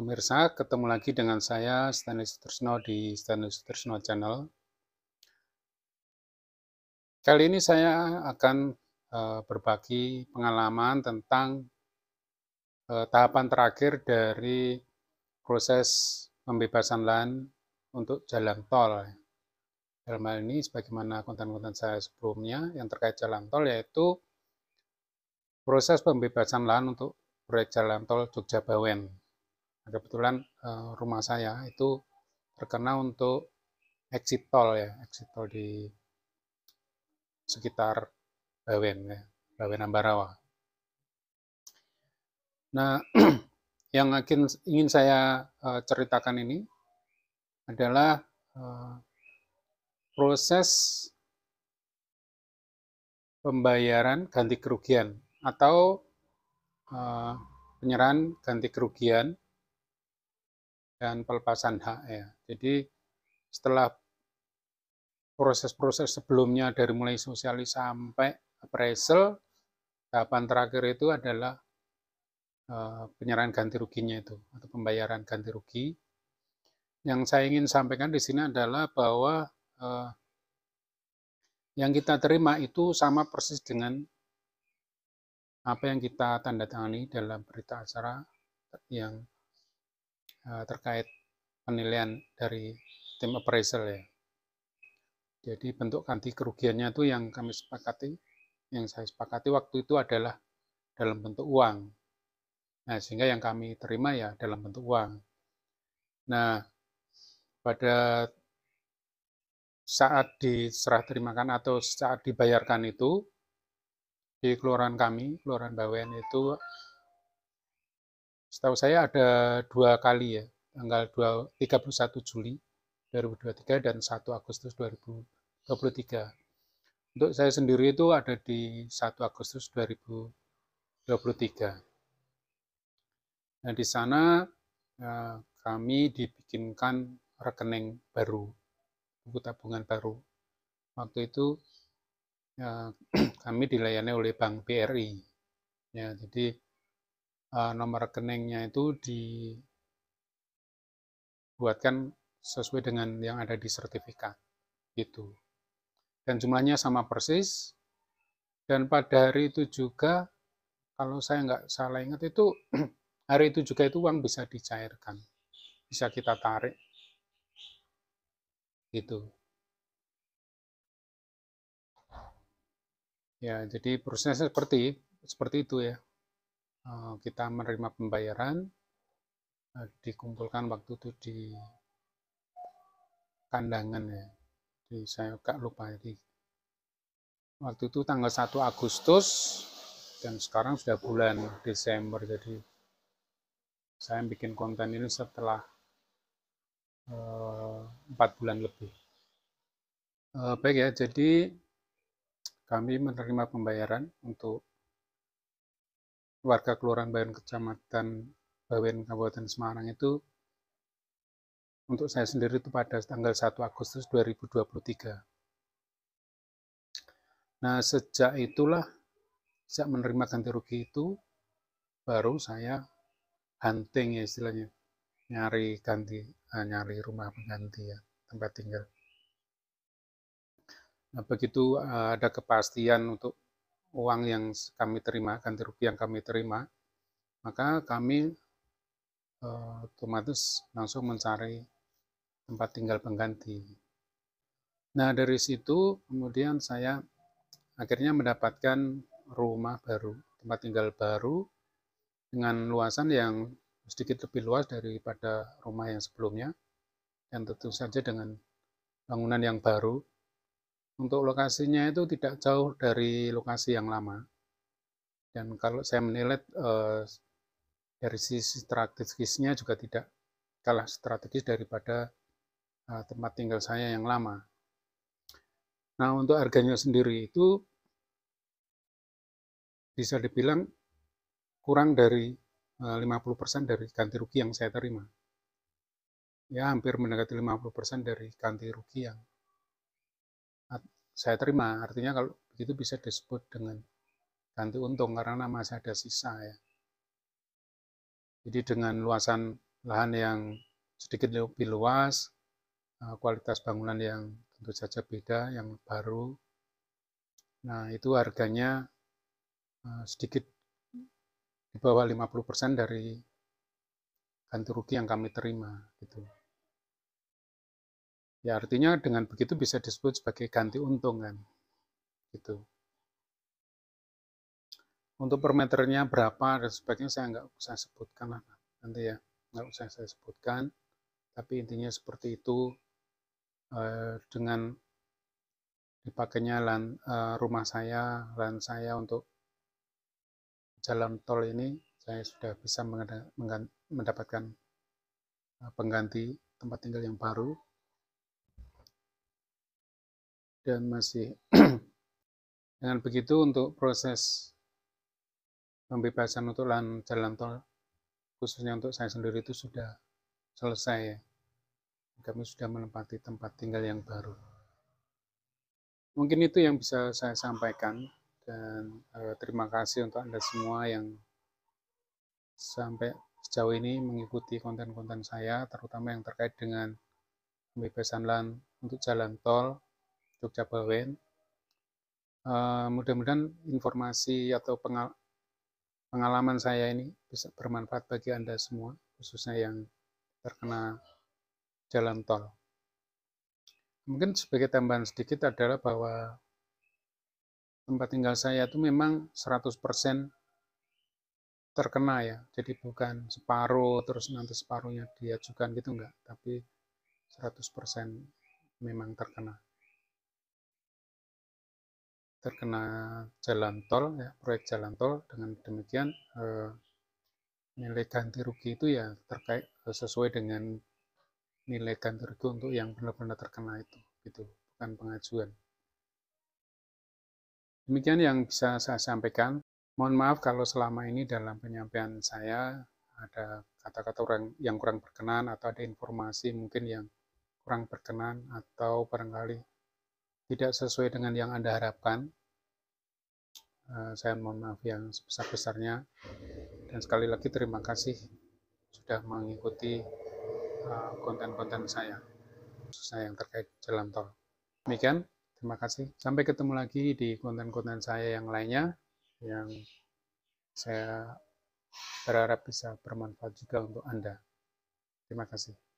Pemirsa, ketemu lagi dengan saya Stanley Sutrisno di Stanley Sutrisno Channel. Kali ini saya akan eh, berbagi pengalaman tentang eh, tahapan terakhir dari proses pembebasan lahan untuk jalan tol. Dalam hal ini, sebagaimana konten-konten saya sebelumnya yang terkait jalan tol, yaitu proses pembebasan lahan untuk proyek jalan tol Jogja-Bawen Nah, kebetulan eh, rumah saya itu terkena untuk exit tol ya, exit tol di sekitar Bawen ya, Bawen Ambarawa. Nah, yang ingin saya eh, ceritakan ini adalah eh, proses pembayaran ganti kerugian atau penyerahan ganti kerugian dan pelepasan hak ya. Jadi setelah proses-proses sebelumnya dari mulai sosialis sampai appraisal, tahapan terakhir itu adalah eh, penyerahan ganti ruginya itu atau pembayaran ganti rugi. Yang saya ingin sampaikan di sini adalah bahwa eh, yang kita terima itu sama persis dengan apa yang kita tanda tangani dalam berita acara yang Eh, terkait penilaian dari tim appraisal ya. Jadi bentuk ganti kerugiannya itu yang kami sepakati, yang saya sepakati waktu itu adalah dalam bentuk uang. Nah, sehingga yang kami terima ya dalam bentuk uang. Nah, pada saat diserah terimakan atau saat dibayarkan itu di keluaran kami, keluaran Bawen itu setahu saya ada dua kali ya, tanggal 2, 31 Juli 2023 dan 1 Agustus 2023. Untuk saya sendiri itu ada di 1 Agustus 2023. Nah, di sana eh, kami dibikinkan rekening baru, buku tabungan baru. Waktu itu eh, kami dilayani oleh Bank BRI. Ya, jadi uh, nomor rekeningnya itu dibuatkan sesuai dengan yang ada di sertifikat gitu dan jumlahnya sama persis dan pada hari itu juga kalau saya nggak salah ingat itu hari itu juga itu uang bisa dicairkan bisa kita tarik gitu ya jadi prosesnya seperti seperti itu ya Eh, kita menerima pembayaran eh, dikumpulkan waktu itu di kandangan ya jadi saya agak lupa jadi ya, waktu itu tanggal 1 Agustus dan sekarang sudah bulan Desember jadi saya bikin konten ini setelah eh, empat bulan lebih baik ya jadi kami menerima pembayaran untuk warga Kelurahan Bawen Kecamatan Bawen Kabupaten Semarang itu untuk saya sendiri itu pada tanggal 1 Agustus 2023. Nah, sejak itulah sejak menerima ganti rugi itu baru saya hunting ya istilahnya nyari ganti eh, nyari rumah pengganti ya tempat tinggal. Nah, begitu eh, ada kepastian untuk uang yang kami terima, ganti rugi yang kami terima, maka kami eh, otomatis langsung mencari tempat tinggal pengganti. Nah, dari situ kemudian saya akhirnya mendapatkan rumah baru, tempat tinggal baru dengan luasan yang sedikit lebih luas daripada rumah yang sebelumnya dan tentu saja dengan bangunan yang baru untuk lokasinya itu tidak jauh dari lokasi yang lama. Dan kalau saya menilai eh, dari sisi strategisnya juga tidak kalah strategis daripada eh, tempat tinggal saya yang lama. Nah, untuk harganya sendiri itu bisa dibilang kurang dari 50% eh, dari ganti rugi yang saya terima. Ya, hampir mendekati 50% dari ganti rugi yang saya terima. Artinya kalau begitu bisa disebut dengan ganti untung karena masih ada sisa ya. Jadi dengan luasan lahan yang sedikit lebih luas, eh, kualitas bangunan yang tentu saja beda, yang baru. Nah, itu harganya eh, sedikit di bawah 50% dari ganti rugi yang kami terima gitu. Ya artinya dengan begitu bisa disebut sebagai ganti untung kan. Gitu. Untuk per meternya berapa dan sebagainya saya nggak usah sebutkan lah nanti ya nggak usah saya sebutkan. Tapi intinya seperti itu eh, dengan dipakainya lan, eh, rumah saya, lan saya untuk jalan tol ini saya sudah bisa mendapatkan eh, pengganti tempat tinggal yang baru dan masih. Dengan begitu untuk proses pembebasan untuk lahan jalan tol khususnya untuk saya sendiri itu sudah selesai Kami sudah menempati tempat tinggal yang baru. Mungkin itu yang bisa saya sampaikan dan eh, terima kasih untuk Anda semua yang sampai sejauh ini mengikuti konten-konten saya terutama yang terkait dengan pembebasan lahan untuk jalan tol Bawen. Uh, eh, Mudah-mudahan informasi atau pengal pengalaman saya ini bisa bermanfaat bagi Anda semua, khususnya yang terkena jalan tol. Mungkin sebagai tambahan sedikit adalah bahwa tempat tinggal saya itu memang 100% terkena ya. Jadi bukan separuh terus nanti separuhnya diajukan gitu enggak, tapi 100% memang terkena terkena jalan tol ya proyek jalan tol dengan demikian eh, nilai ganti rugi itu ya terkait eh, sesuai dengan nilai ganti rugi untuk yang benar-benar terkena itu gitu bukan pengajuan demikian yang bisa saya sampaikan mohon maaf kalau selama ini dalam penyampaian saya ada kata-kata yang kurang berkenan atau ada informasi mungkin yang kurang berkenan atau barangkali tidak sesuai dengan yang Anda harapkan, eh, saya mohon maaf yang sebesar-besarnya. Dan sekali lagi terima kasih sudah mengikuti eh, konten-konten saya, khususnya yang terkait jalan tol. Demikian, terima kasih. Sampai ketemu lagi di konten-konten saya yang lainnya, yang saya berharap bisa bermanfaat juga untuk Anda. Terima kasih.